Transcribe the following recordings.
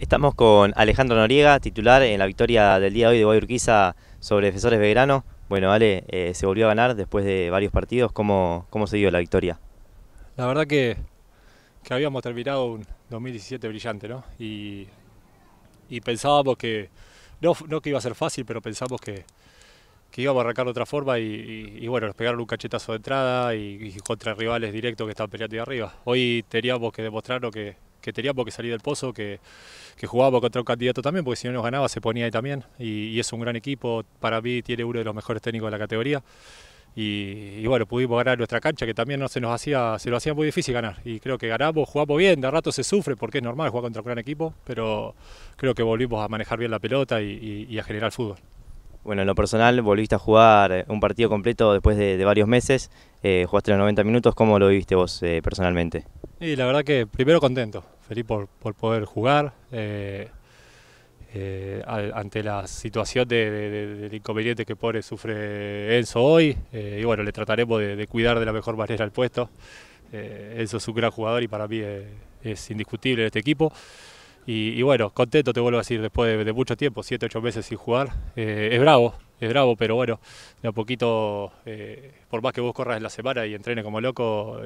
Estamos con Alejandro Noriega, titular en la victoria del día hoy de Guayurquiza Urquiza sobre Defensores Belgrano. Bueno, Ale, eh, se volvió a ganar después de varios partidos. ¿Cómo, cómo se dio la victoria? La verdad que, habíamos terminado un 2017 brillante, ¿no? Y, pensábamos que, no, que iba a ser fácil, pero pensamos que, que íbamos a arrancar de otra forma y, bueno, nos pegaron un cachetazo de entrada y, contra rivales directos que estaban peleando de arriba. Hoy teníamos que demostrarnos que, que tenía porque salir del pozo, que, que, jugaba contra un candidato también, porque si no nos ganaba se ponía ahí también. Y, es un gran equipo, para mí tiene uno de los mejores técnicos de la categoría. Y, bueno, pudimos ganar nuestra cancha, que también no se nos hacía, se lo hacía muy difícil ganar. Y creo que ganamos, jugamos bien, de rato se sufre porque es normal jugar contra un gran equipo, pero creo que volvimos a manejar bien la pelota y, y a generar fútbol. Bueno, en lo personal volviste a jugar eh, un partido completo después de, varios meses, eh, jugaste los 90 minutos, ¿cómo lo viviste vos eh, personalmente? Y la verdad que primero contento, feliz por, poder jugar. Eh, ante la situación del inconveniente que pobre sufre Enzo hoy, y bueno, le trataremos de, cuidar de la mejor manera el puesto. Enzo es un gran jugador y para mí es, es indiscutible en este equipo. Y, bueno, contento te vuelvo a decir, después de, mucho tiempo, 7, 8 meses sin jugar. Eh, es bravo, es bravo, pero bueno, de a poquito, eh, por más que vos corras la semana y entrenes como loco,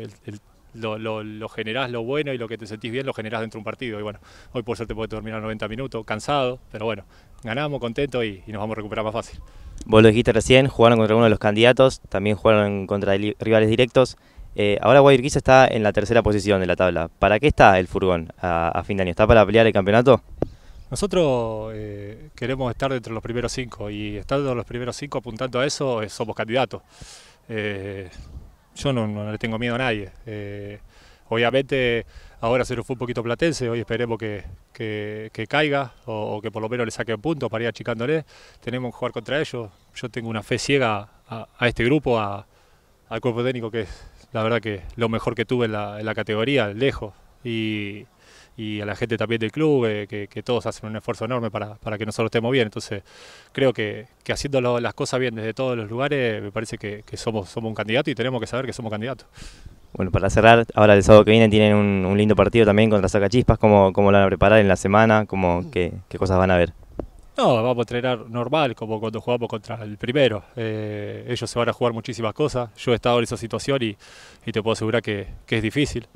lo, generás lo bueno y lo que te sentís bien lo generás dentro de un partido. Y bueno, hoy por te puede terminar 90 minutos, cansado, pero bueno, ganamos, contento y, nos vamos a recuperar más fácil. Vos lo dijiste recién, jugaron contra uno de los candidatos, también jugaron contra rivales directos. Eh, ahora Guayaquil está en la tercera posición de la tabla. ¿Para qué está el furgón a, fin de año? ¿Está para pelear el campeonato? Nosotros eh, queremos estar dentro de los primeros cinco y estar dentro de los primeros cinco apuntando a eso eh, somos candidatos. yo no, le tengo miedo a nadie. obviamente ahora se nos fue un poquito platense, hoy esperemos que, caiga o, que por lo menos le saquen punto para ir achicándole. Tenemos que jugar contra ellos. Yo tengo una fe ciega a, a este grupo, a, al cuerpo técnico, que es la verdad que lo mejor que tuve en la, categoría, lejos. Y, y, a la gente también del club, eh, que, todos hacen un esfuerzo enorme para, para, que nosotros estemos bien. Entonces, creo que, haciendo las cosas bien desde todos los lugares, me parece que, somos, somos un candidato y tenemos que saber que somos candidatos. Bueno, para cerrar, ahora el sábado que viene tienen un, lindo partido también contra Sacachispas. ¿Cómo, ¿Cómo lo van a preparar en la semana? ¿Cómo, qué, ¿Qué cosas van a ver? No, vamos a entrenar normal, como cuando jugamos contra el primero. Eh, ellos se van a jugar muchísimas cosas. Yo he estado en esa situación y, te puedo asegurar que, que, es difícil.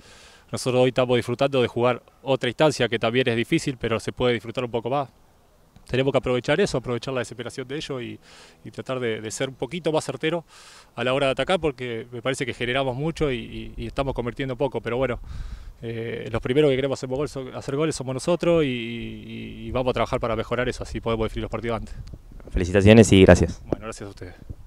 Nosotros hoy estamos disfrutando de jugar otra instancia que también es difícil, pero se puede disfrutar un poco más tenemos que aprovechar eso, aprovechar la desesperación de ellos y, tratar de, ser un poquito más certero a la hora de atacar, porque me parece que generamos mucho y, estamos convirtiendo poco. Pero bueno, eh, los primeros que queremos hacer, hacer goles somos nosotros y, vamos a trabajar para mejorar eso, así podemos definir los partidos antes. Felicitaciones y gracias. Bueno, gracias a ustedes.